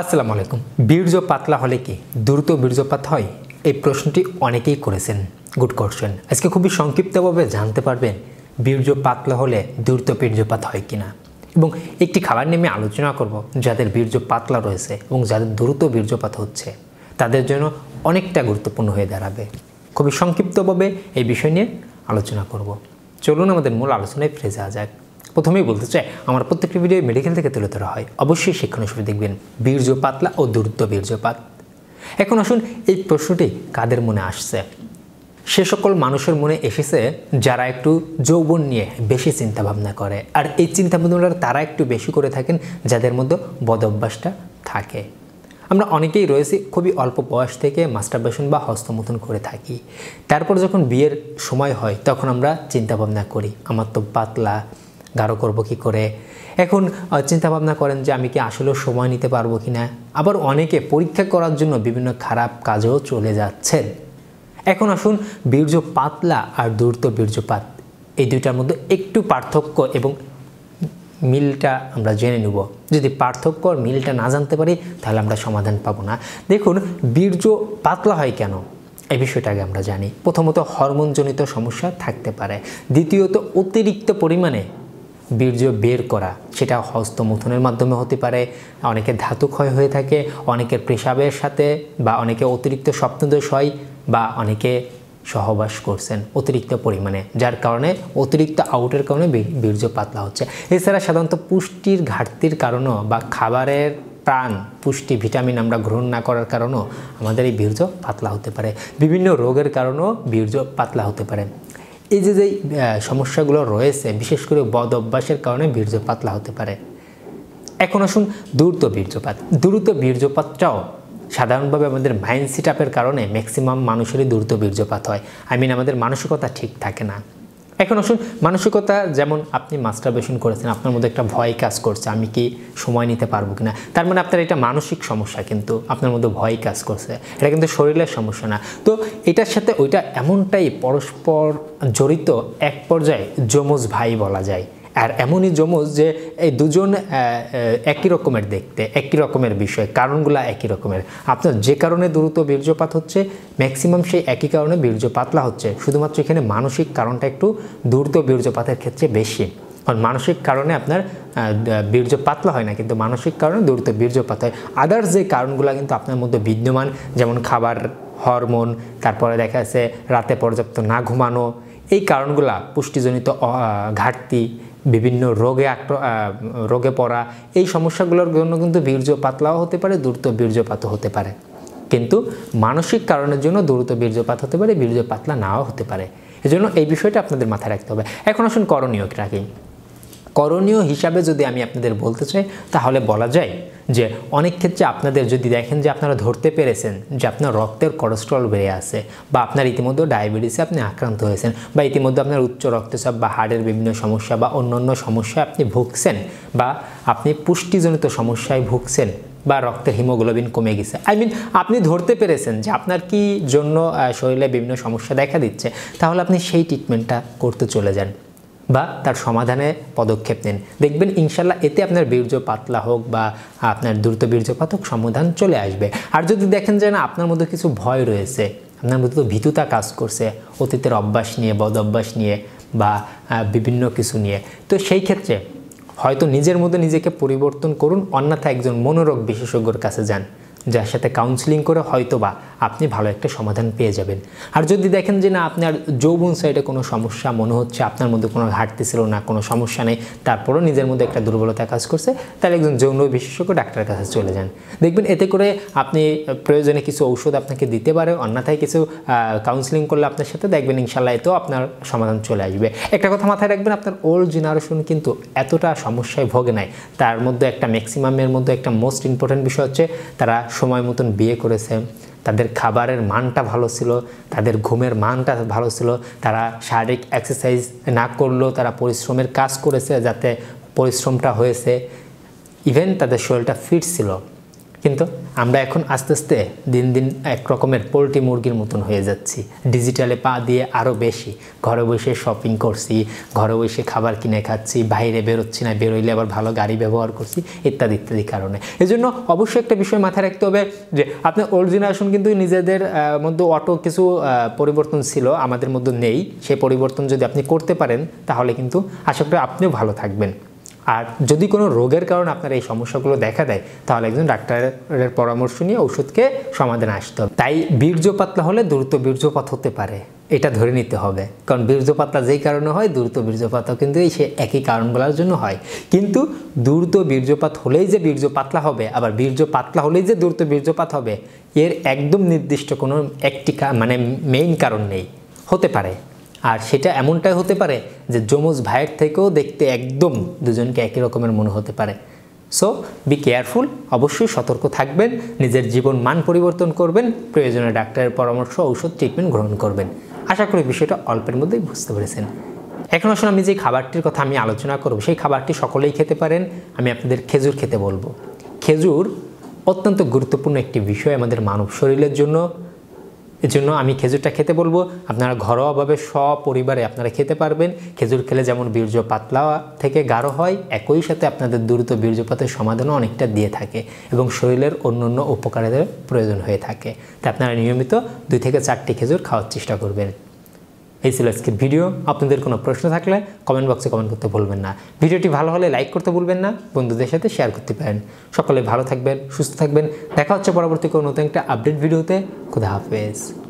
আসসালামু আলাইকুম বীর্য পাতলা হলে কি দ্রুত বীর্যপাত হয় এই প্রশ্নটি অনেকেই করেছেন গুড কোয়েশ্চেন আজকে খুবই সংক্ষিপ্তভাবে জানতে পারবেন বীর্য পাতলা হলে দ্রুত বীর্যপাত হয় কি না এবং একটি খাবার নিয়ে আমি আলোচনা করব যাদের বীর্য পাতলা রয়েছে এবং যাদের দ্রুত বীর্যপাত হচ্ছে তাদের জন্য অনেকটা গুরুত্বপূর্ণ হয়ে দাঁড়াবে খুবই সংক্ষিপ্তভাবে এই বিষয় নিয়ে আলোচনা করব চলুন আমাদের মূল আলোচনায় ফিরে যাওয়া যাক প্রথমেই বলতে চাই আমার প্রত্যেকটি ভিডিও মেডিকেল থেকে তুলে ধরা হয় অবশ্যই শিক্ষণীয় ছবি দেখবেন পাতলা ও দুর্দ বীর্যপাত এখন আসুন এই প্রশ্নটি কাদের মনে আসছে সে সকল মানুষের মনে এসেছে যারা একটু যৌবন নিয়ে বেশি চিন্তা ভাবনা করে আর এই চিন্তা ভাবনাটা তারা একটু বেশি করে থাকেন যাদের মধ্যে বদ অভ্যাসটা থাকে আমরা অনেকেই রয়েছি খুবই অল্প বয়স থেকে মাস্টারবেশন বা হস্তমথন করে থাকি তারপর যখন বিয়ের সময় হয় তখন আমরা চিন্তা ভাবনা করি আমার তো পাতলা গাঢ় করব কী করে এখন চিন্তা ভাবনা করেন যে আমি কি আসলেও সময় নিতে পারবো কি না আবার অনেকে পরীক্ষা করার জন্য বিভিন্ন খারাপ কাজেও চলে যাচ্ছেন এখন আসুন বীর্য পাতলা আর দূরত বীর্যপাত এই দুইটার মধ্যে একটু পার্থক্য এবং মিলটা আমরা জেনে নেব যদি পার্থক্য আর মিলটা না জানতে পারি তাহলে আমরা সমাধান পাবো না দেখুন বীর্য পাতলা হয় কেন এই বিষয়টা আগে আমরা জানি প্রথমত হরমোনজনিত সমস্যা থাকতে পারে দ্বিতীয়ত অতিরিক্ত পরিমাণে বীর্য বের করা সেটা হস্তমুথনের মাধ্যমে হতে পারে অনেকের ধাতু ক্ষয় হয়ে থাকে অনেকের পেশাবের সাথে বা অনেকে অতিরিক্ত স্বপ্নদোষ হয় বা অনেকে সহবাস করছেন অতিরিক্ত পরিমাণে যার কারণে অতিরিক্ত আউটের কারণে বীর্য পাতলা হচ্ছে এছাড়া সাধারণত পুষ্টির ঘাটতির কারণেও বা খাবারের প্রাণ পুষ্টি ভিটামিন আমরা গ্রহণ না করার কারণেও আমাদের এই বীর্য পাতলা হতে পারে বিভিন্ন রোগের কারণেও বীর্য পাতলা হতে পারে এই যে যেই সমস্যাগুলো রয়েছে বিশেষ করে বদ অভ্যাসের কারণে বীর্য পাতলা হতে পারে এখন আসুন দ্রুত বীর্যপাত দ্রুত বীর্যপাতটাও সাধারণভাবে আমাদের মাইন্ড সেট কারণে ম্যাক্সিমাম মানুষেরই দ্রুত বীর্যপাত হয় আই মিন আমাদের মানসিকতা ঠিক থাকে না এখন আসুন মানসিকতা যেমন আপনি মাস্টারবেশন করেছেন আপনার মধ্যে একটা ভয় কাজ করছে আমি কি সময় নিতে পারবো কিনা তার মানে আপনার এটা মানসিক সমস্যা কিন্তু আপনার মধ্যে ভয় কাজ করছে এটা কিন্তু শরীরের সমস্যা না তো এটার সাথে ওইটা এমনটাই পরস্পর জড়িত এক পর্যায়ে যমজ ভাই বলা যায় আর এমনই যমজ যে এই দুজন একই রকমের দেখতে একই রকমের বিষয় কারণগুলো একই রকমের আপনার যে কারণে দ্রুত বীর্যপাত হচ্ছে ম্যাক্সিমাম সেই একই কারণে বীর্য পাতলা হচ্ছে শুধুমাত্র এখানে মানসিক কারণটা একটু দ্রুত বীর্যপাতের ক্ষেত্রে বেশি কারণ মানসিক কারণে আপনার বীর্য পাতলা হয় না কিন্তু মানসিক কারণে দ্রুত বীর্যপাত হয় আদার্স যে কারণগুলো কিন্তু আপনার মধ্যে বিদ্যমান যেমন খাবার হরমোন তারপরে দেখা যাচ্ছে রাতে পর্যাপ্ত না ঘুমানো এই কারণগুলা পুষ্টিজনিত ঘাটতি বিভিন্ন রোগে আক্র রোগে পড়া এই সমস্যাগুলোর জন্য কিন্তু বীর্যপাতলাও হতে পারে দ্রুত বীর্যপাত হতে পারে কিন্তু মানসিক কারণের জন্য দ্রুত বীর্যপাত হতে পারে বীর্যপাতলা নাও হতে পারে এজন্য এই বিষয়টা আপনাদের মাথায় রাখতে হবে এখন আসুন করণীয় রাখি করণীয় হিসাবে যদি আমি আপনাদের বলতে চাই তাহলে বলা যায় যে অনেক ক্ষেত্রে আপনাদের যদি দেখেন যে আপনারা ধরতে পেরেছেন যে আপনার রক্তের কোলেস্ট্রল বেড়ে আছে বা আপনার ইতিমধ্যে ডায়াবেটিসে আপনি আক্রান্ত হয়েছেন বা ইতিমধ্যে আপনার উচ্চ রক্তচাপ বা হাড়ের বিভিন্ন সমস্যা বা অন্যান্য সমস্যায় আপনি ভুগছেন বা আপনি পুষ্টিজনিত সমস্যায় ভুগছেন বা রক্তের হিমোগ্লোবিন কমে গেছে আই মিন আপনি ধরতে পেরেছেন যে আপনার কি জন্য শরীরে বিভিন্ন সমস্যা দেখা দিচ্ছে তাহলে আপনি সেই ট্রিটমেন্টটা করতে চলে যান বা তার সমাধানে পদক্ষেপ নেন দেখবেন ইনশাল্লাহ এতে আপনার বীর্য পাতলা হোক বা আপনার দ্রুত বীর্যপাত হোক সমাধান চলে আসবে আর যদি দেখেন যে না আপনার মধ্যে কিছু ভয় রয়েছে আপনার মধ্যে তো ভীতুতা কাজ করছে অতীতের অভ্যাস নিয়ে বদ অভ্যাস নিয়ে বা বিভিন্ন কিছু নিয়ে তো সেই ক্ষেত্রে হয়তো নিজের মধ্যে নিজেকে পরিবর্তন করুন অন্যথা একজন মনোরোগ বিশেষজ্ঞর কাছে যান যার সাথে কাউন্সিলিং করে হয়তোবা আপনি ভালো একটা সমাধান পেয়ে যাবেন আর যদি দেখেন যে না আপনার যৌবন সাইডে কোনো সমস্যা মনে হচ্ছে আপনার মধ্যে কোনো ঘাটতি ছিল না কোনো সমস্যা নেই তারপরও নিজের মধ্যে একটা দুর্বলতা কাজ করছে তাহলে একজন যৌন বিশেষজ্ঞ ডাক্তারের কাছে চলে যান দেখবেন এতে করে আপনি প্রয়োজনে কিছু ঔষধ আপনাকে দিতে পারে অন্যথায় কিছু কাউন্সিলিং করলে আপনার সাথে দেখবেন ইনশাল্লাহ এতেও আপনার সমাধান চলে আসবে একটা কথা মাথায় রাখবেন আপনার ওল্ড জেনারেশন কিন্তু এতটা সমস্যায় ভোগে নাই তার মধ্যে একটা ম্যাক্সিমামের মধ্যে একটা মোস্ট ইম্পর্ট্যান্ট বিষয় হচ্ছে তারা সময় মতন বিয়ে করেছে তাদের খাবারের মানটা ভালো ছিল তাদের ঘুমের মানটা ভালো ছিল তারা শারীরিক এক্সারসাইজ না করলেও তারা পরিশ্রমের কাজ করেছে যাতে পরিশ্রমটা হয়েছে ইভেন তাদের শরীরটা ফিট ছিল কিন্তু আমরা এখন আস্তে আস্তে দিন দিন এক রকমের পোলট্রি মুরগির মতন হয়ে যাচ্ছি ডিজিটালে পা দিয়ে আরও বেশি ঘরে বসে শপিং করছি ঘরে বসে খাবার কিনে খাচ্ছি বাইরে বেরোচ্ছি না বেরোইলে আবার ভালো গাড়ি ব্যবহার করছি ইত্যাদি ইত্যাদি কারণে এই জন্য অবশ্যই একটা বিষয় মাথায় রাখতে হবে যে আপনার ওল্ড জেনারেশন কিন্তু নিজেদের মধ্যে অটো কিছু পরিবর্তন ছিল আমাদের মধ্যে নেই সেই পরিবর্তন যদি আপনি করতে পারেন তাহলে কিন্তু আশা করি আপনিও ভালো থাকবেন আর যদি কোনো রোগের কারণে আপনার এই সমস্যাগুলো দেখা দেয় তাহলে একজন ডাক্তারের পরামর্শ নিয়ে ওষুধকে সমাধান আসতে হবে তাই বীর্য পাতলা হলে দ্রুত বীর্যপাত হতে পারে এটা ধরে নিতে হবে কারণ বীর্যপাতলা যেই কারণে হয় দ্রুত বীর্যপাতও কিন্তু এই সে একই কারণগুলোর জন্য হয় কিন্তু দ্রুত বীর্যপাত হলেই যে বীর্য পাতলা হবে আবার বীর্য পাতলা হলেই যে দ্রুত বীর্যপাত হবে এর একদম নির্দিষ্ট কোনো একটি মানে মেইন কারণ নেই হতে পারে আর সেটা এমনটাই হতে পারে যে যমজ ভাইয়ের থেকেও দেখতে একদম দুজনকে একই রকমের মনে হতে পারে সো বি কেয়ারফুল অবশ্যই সতর্ক থাকবেন নিজের জীবন মান পরিবর্তন করবেন প্রয়োজনে ডাক্তারের পরামর্শ ঔষধ ট্রিটমেন্ট গ্রহণ করবেন আশা করি বিষয়টা অল্পের মধ্যেই বুঝতে পেরেছেন এখন আসলে আমি যে খাবারটির কথা আমি আলোচনা করব সেই খাবারটি সকলেই খেতে পারেন আমি আপনাদের খেজুর খেতে বলবো খেজুর অত্যন্ত গুরুত্বপূর্ণ একটি বিষয় আমাদের মানব শরীরের জন্য জন্য আমি খেজুরটা খেতে বলবো আপনারা ঘরোয়াভাবে সপরিবারে আপনারা খেতে পারবেন খেজুর খেলে যেমন বীর্য পাতলা থেকে গাঢ় হয় একই সাথে আপনাদের দ্রুত বীর্যপাতের সমাধানও অনেকটা দিয়ে থাকে এবং শরীরের অন্য অন্য উপকারের প্রয়োজন হয়ে থাকে তাই আপনারা নিয়মিত দুই থেকে চারটি খেজুর খাওয়ার চেষ্টা করবেন এই ছিল আজকের ভিডিও আপনাদের কোনো প্রশ্ন থাকলে কমেন্ট বক্সে কমেন্ট করতে ভুলবেন না ভিডিওটি ভালো হলে লাইক করতে ভুলবেন না বন্ধুদের সাথে শেয়ার করতে পারেন সকলে ভালো থাকবেন সুস্থ থাকবেন দেখা হচ্ছে পরবর্তী কোনো নতুন একটা আপডেট ভিডিওতে খুদা হাফেজ